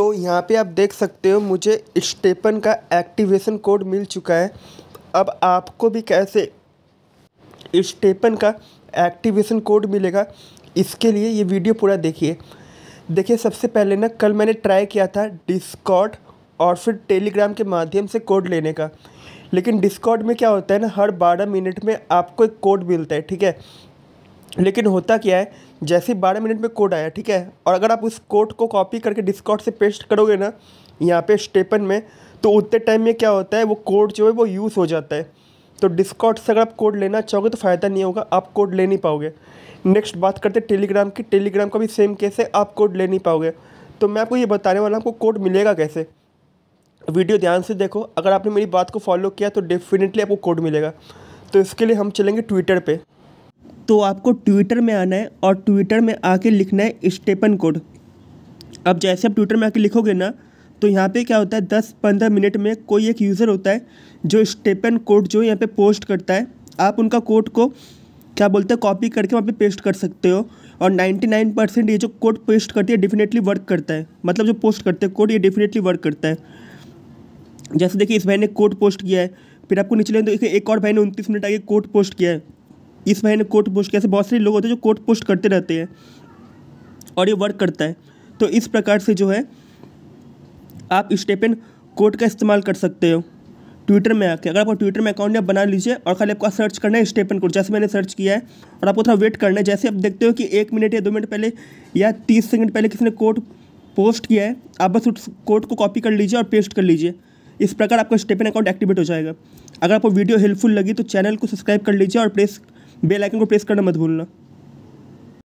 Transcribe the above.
तो यहाँ पे आप देख सकते हो मुझे स्टेपन का एक्टिवेशन कोड मिल चुका है अब आपको भी कैसे स्टेपन का एक्टिवेशन कोड मिलेगा इसके लिए ये वीडियो पूरा देखिए देखिए सबसे पहले ना कल मैंने ट्राई किया था डिस्कॉट और फिर टेलीग्राम के माध्यम से कोड लेने का लेकिन डिस्कॉट में क्या होता है ना हर बारह मिनट में आपको एक कोड मिलता है ठीक है लेकिन होता क्या है जैसे बारह मिनट में कोड आया ठीक है और अगर आप उस कोड को कॉपी करके डिस्कॉट से पेस्ट करोगे ना यहाँ पे स्टेपन में तो उतने टाइम में क्या होता है वो कोड जो है वो यूज़ हो जाता है तो डिस्कॉट से अगर आप कोड लेना चाहोगे तो फ़ायदा नहीं होगा आप कोड ले नहीं पाओगे नेक्स्ट बात करते हैं टेलीग्राम की टेलीग्राम का भी सेम केस है आप कोड ले नहीं पाओगे तो मैं आपको ये बताने वाला आपको कोड मिलेगा कैसे वीडियो ध्यान से देखो अगर आपने मेरी बात को फॉलो किया तो डेफिनेटली आपको कोड मिलेगा तो इसके लिए हम चलेंगे ट्विटर पर तो आपको ट्विटर में आना है और ट्विटर में आके लिखना है स्टेपन कोड अब जैसे आप ट्विटर में आके लिखोगे ना तो यहाँ पे क्या होता है दस पंद्रह मिनट में कोई एक यूज़र होता है जो स्टेपन कोड जो यहाँ पे पोस्ट करता है आप उनका कोड को क्या बोलते हैं कॉपी करके वहाँ पे पेस्ट कर सकते हो और नाइन्टी नाइन परसेंट ये जो कोड पेस्ट करती है डेफिनेटली वर्क करता है मतलब जो पोस्ट करते हैं कोड ये डेफिनेटली वर्क करता है जैसे देखिए इस भाई ने कोड पोस्ट किया है फिर आपको निचले तो एक और भाई ने उनतीस मिनट आगे कोड पोस्ट किया है इस महीने कोट पोस्ट कैसे बहुत सारे लोग होते हैं जो कोट पोस्ट करते रहते हैं और ये वर्क करता है तो इस प्रकार से जो है आप स्टेपन कोड का इस्तेमाल कर सकते हो ट्विटर में आके अगर आपको ट्विटर में अकाउंट आप बना लीजिए और खाली आपका सर्च करना है स्टेपन कोड जैसे मैंने सर्च किया है और आपको थोड़ा वेट करना है जैसे आप देखते हो कि एक मिनट या दो मिनट पहले या तीस सेकंड पहले किसी ने कोड पोस्ट किया है आप बस उस कोड को कॉपी कर लीजिए और पेस्ट कर लीजिए इस प्रकार आपका स्टेपन अकाउंट एक्टिवेट हो जाएगा अगर आपको वीडियो हेल्पफुल लगी तो चैनल को सब्सक्राइब कर लीजिए और प्रेस बेल आइकन को प्रेस करना मत भूलना